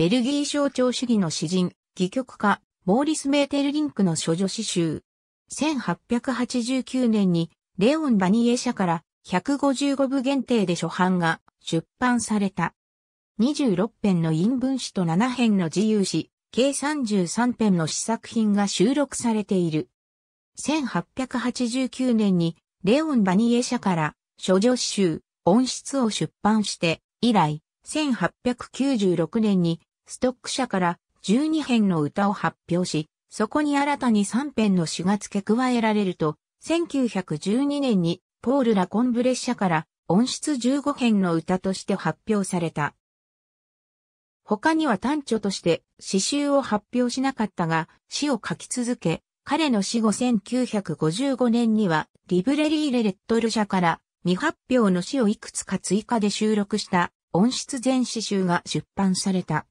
ベルギー象徴主義の詩人、戯曲家、モーリス・メーテルリンクの諸女詩集。1889年に、レオン・バニエ社から155部限定で初版が出版された。26編の陰文詩と7編の自由詩、計33編の試作品が収録されている。1889年にレオン・バニエ社から諸女詩集、音質を出版して、以来、1896年にストック社から12編の歌を発表し、そこに新たに3編の詩が付け加えられると、1912年にポール・ラコンブレッャから音質15編の歌として発表された。他には短著として詩集を発表しなかったが、詩を書き続け、彼の死後1955年にはリブレリー・レレットル社から未発表の詩をいくつか追加で収録した音質全詩集が出版された。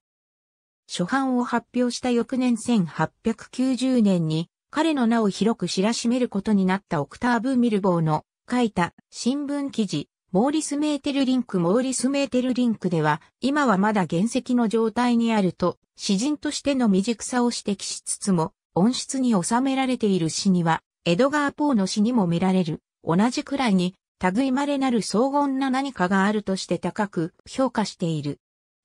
初版を発表した翌年1890年に、彼の名を広く知らしめることになったオクターブ・ミルボーの書いた新聞記事、モーリス・メーテルリンク・モーリス・メーテルリンクでは、今はまだ原石の状態にあると、詩人としての未熟さを指摘しつつも、音質に収められている詩には、エドガー・ポーの詩にも見られる、同じくらいに、類まれなる荘厳な何かがあるとして高く評価している。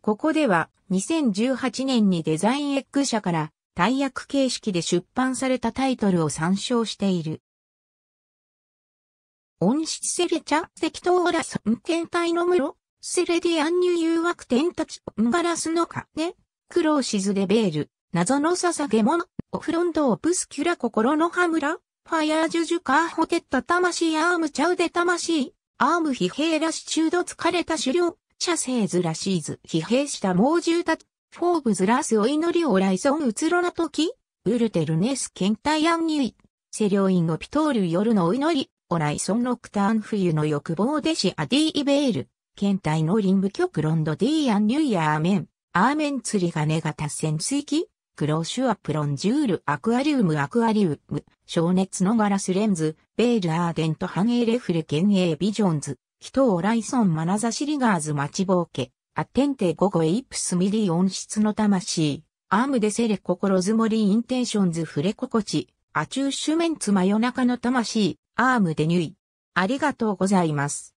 ここでは2018年にデザインエッグ社から大役形式で出版されたタイトルを参照している。音シセレチャ、石頭ラソン天体の室、セレディアンニュー誘惑天たち、ガラスの金、苦労しずでベール、謎の捧げ物、オフロンドオブスキュラ心の羽村、ファイアージュジュカーホテッタ魂アームチャウデ魂、アーム疲弊らし中度疲れた狩猟、社製ずらシーズ、疲弊した猛獣たち、フォーブズラスお祈りを来村うつろな時、ウルテルネス検体案に、セリョインオピトール夜のお祈り、オライソンロクターン冬の欲望デシアディイベール、検体の臨部局ロンドディアンニュイヤーメン、アーメン釣り金型潜水機、クローシュアプロンジュールアクアリウムアクアリウム、小熱のガラスレンズ、ベールアーデントハ栄レフル幻影ビジョンズ、人をライソンマナザシリガーズ待ちぼうけ、アテンテ午後エイプスミリー音質の魂、アームでセレ心づもりインテンションズ触れ心地、アチューシュメンツ真夜中の魂、アームでニュイ。ありがとうございます。